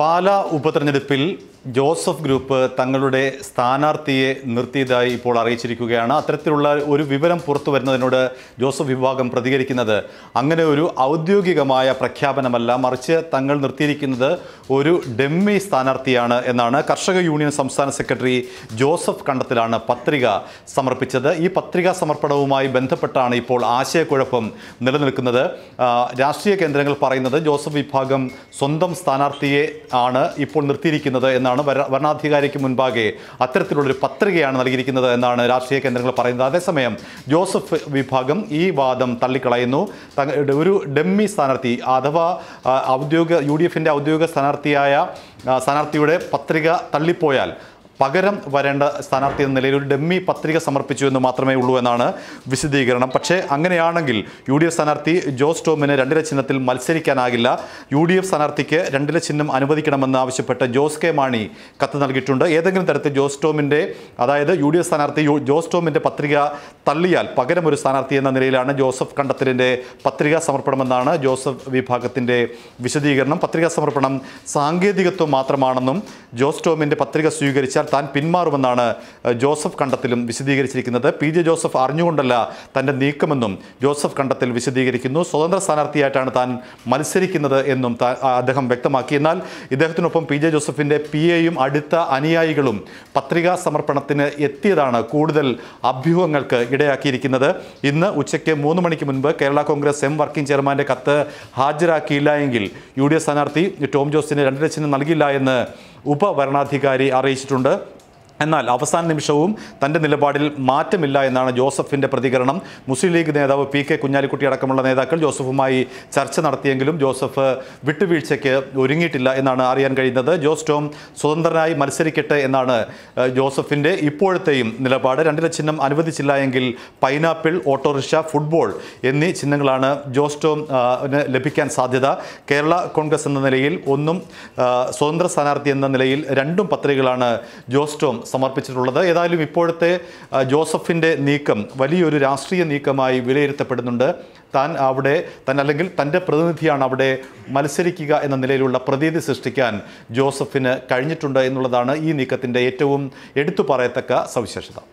പാലാ ഉപതെരഞ്ഞെടുപ്പിൽ Joseph group തങ്ങളുടെ സ്ഥാനാർത്ഥിയെ നിർത്തിയതായി ഇപ്പോൾ അറിയിച്ചിരിക്കുകയാണ് അത്തരത്തിലുള്ള ഒരു വിവരം പുറത്തു വരുന്നതിനോട് ജോസഫ് വിഭാഗം പ്രതികരിക്കുന്നത് അങ്ങനെ ഒരു ഔദ്യോഗികമായ പ്രഖ്യാപനമല്ല മറിച്ച് തങ്ങൾ നിർത്തിയിരിക്കുന്നത് ഒരു ഡെമ്മി സ്ഥാനാർത്ഥിയാണ് എന്നാണ് കർഷക യൂണിയൻ സംസ്ഥാന സെക്രട്ടറി ജോസഫ് കണ്ടത്തിലാണ് പത്രിക സമർപ്പിച്ചത് ഈ പത്രികാ സമർപ്പണവുമായി ബന്ധപ്പെട്ടാണ് ഇപ്പോൾ ആശയക്കുഴപ്പം നിലനിൽക്കുന്നത് രാഷ്ട്രീയ കേന്ദ്രങ്ങൾ പറയുന്നത് ജോസഫ് വിഭാഗം സ്വന്തം സ്ഥാനാർത്ഥിയെ ആണ് ഇപ്പോൾ നിർത്തിയിരിക്കുന്നത് എന്നാണ് വരണാധികാരിക്ക് മുൻപാകെ അത്തരത്തിലുള്ളൊരു പത്രികയാണ് നൽകിയിരിക്കുന്നത് എന്നാണ് രാഷ്ട്രീയ കേന്ദ്രങ്ങൾ പറയുന്നത് അതേസമയം ജോസഫ് വിഭാഗം ഈ വാദം തള്ളിക്കളയുന്നു ഒരു ഡെമ്മി സ്ഥാനാർത്ഥി അഥവാ ഔദ്യോഗിക യു ഡി എഫിൻ്റെ ഔദ്യോഗിക സ്ഥാനാർത്ഥിയായ സ്ഥാനാർത്ഥിയുടെ പത്രിക തള്ളിപ്പോയാൽ പകരം വരേണ്ട സ്ഥാനാർത്ഥി എന്ന നിലയിൽ ഒരു ഡെമ്മി പത്രിക സമർപ്പിച്ചു എന്ന് മാത്രമേ ഉള്ളൂ എന്നാണ് വിശദീകരണം പക്ഷേ അങ്ങനെയാണെങ്കിൽ യു ഡി എഫ് സ്ഥാനാർത്ഥി ജോസ് ടോമിന് രണ്ടില ചിഹ്നത്തിൽ മത്സരിക്കാനാകില്ല യു ഡി എഫ് സ്ഥാനാർത്ഥിക്ക് രണ്ടില ചിഹ്നം അനുവദിക്കണമെന്ന് ആവശ്യപ്പെട്ട് ജോസ് കെ മാണി കത്ത് നൽകിയിട്ടുണ്ട് ഏതെങ്കിലും തരത്തിൽ ജോസ് ടോമിൻ്റെ അതായത് യു ഡി എഫ് സ്ഥാനാർത്ഥി ജോസ് ടോമിൻ്റെ പത്രിക തള്ളിയാൽ പകരം ഒരു സ്ഥാനാർത്ഥി എന്ന നിലയിലാണ് ജോസഫ് കണ്ടത്തിലിൻ്റെ പത്രിക സമർപ്പണമെന്നാണ് ജോസഫ് വിഭാഗത്തിൻ്റെ വിശദീകരണം പത്രികാ സമർപ്പണം സാങ്കേതികത്വം മാത്രമാണെന്നും ജോസ് ടോമിൻ്റെ പത്രിക സ്വീകരിച്ചാൽ താൻ പിന്മാറുമെന്നാണ് ജോസഫ് കണ്ടത്തിലും വിശദീകരിച്ചിരിക്കുന്നത് പി ജെ ജോസഫ് അറിഞ്ഞുകൊണ്ടല്ല തൻ്റെ നീക്കമെന്നും ജോസഫ് കണ്ടത്തിൽ വിശദീകരിക്കുന്നു സ്വതന്ത്ര സ്ഥാനാർത്ഥിയായിട്ടാണ് താൻ മത്സരിക്കുന്നത് എന്നും അദ്ദേഹം വ്യക്തമാക്കി എന്നാൽ ഇദ്ദേഹത്തിനൊപ്പം പി ജെ ജോസഫിൻ്റെ പി എയും അടുത്ത അനുയായികളും പത്രികാ സമർപ്പണത്തിന് എത്തിയതാണ് കൂടുതൽ അഭ്യൂഹങ്ങൾക്ക് ഇടയാക്കിയിരിക്കുന്നത് ഇന്ന് ഉച്ചയ്ക്ക് മൂന്ന് മണിക്ക് മുൻപ് കേരള കോൺഗ്രസ് എം വർക്കിംഗ് ചെയർമാൻ്റെ കത്ത് ഹാജരാക്കിയില്ല എങ്കിൽ യു ഡി എഫ് സ്ഥാനാർത്ഥി ടോം ജോസിന് രണ്ട് ലക്ഷം നൽകില്ല എന്ന് ഉപവരണാധികാരി അറിയിച്ചിട്ടുണ്ട് എന്നാൽ അവസാന നിമിഷവും തൻ്റെ നിലപാടിൽ മാറ്റമില്ല എന്നാണ് ജോസഫിൻ്റെ പ്രതികരണം മുസ്ലിം ലീഗ് നേതാവ് പി കെ കുഞ്ഞാലിക്കുട്ടി അടക്കമുള്ള നേതാക്കൾ ജോസഫുമായി ചർച്ച നടത്തിയെങ്കിലും ജോസഫ് വിട്ടുവീഴ്ചയ്ക്ക് ഒരുങ്ങിയിട്ടില്ല എന്നാണ് അറിയാൻ കഴിയുന്നത് ജോസ് ടോം സ്വതന്ത്രനായി മത്സരിക്കട്ടെ എന്നാണ് ജോസഫിൻ്റെ ഇപ്പോഴത്തെയും നിലപാട് രണ്ടില ചിഹ്നം അനുവദിച്ചില്ല എങ്കിൽ പൈനാപ്പിൾ ഓട്ടോറിക്ഷ ഫുട്ബോൾ എന്നീ ചിഹ്നങ്ങളാണ് ജോസ് ടോം ലഭിക്കാൻ സാധ്യത കേരള കോൺഗ്രസ് എന്ന നിലയിൽ ഒന്നും സ്വതന്ത്ര സ്ഥാനാർത്ഥി എന്ന നിലയിൽ രണ്ടും പത്രികകളാണ് ജോസ് ടോം സമർപ്പിച്ചിട്ടുള്ളത് ഏതായാലും ഇപ്പോഴത്തെ ജോസഫിൻ്റെ നീക്കം വലിയൊരു രാഷ്ട്രീയ നീക്കമായി വിലയിരുത്തപ്പെടുന്നുണ്ട് താൻ അവിടെ തൻ അല്ലെങ്കിൽ തൻ്റെ പ്രതിനിധിയാണ് അവിടെ മത്സരിക്കുക എന്ന നിലയിലുള്ള പ്രതീതി സൃഷ്ടിക്കാൻ ജോസഫിന് കഴിഞ്ഞിട്ടുണ്ട് എന്നുള്ളതാണ് ഈ നീക്കത്തിൻ്റെ ഏറ്റവും എടുത്തു പറയത്തക്ക സവിശേഷത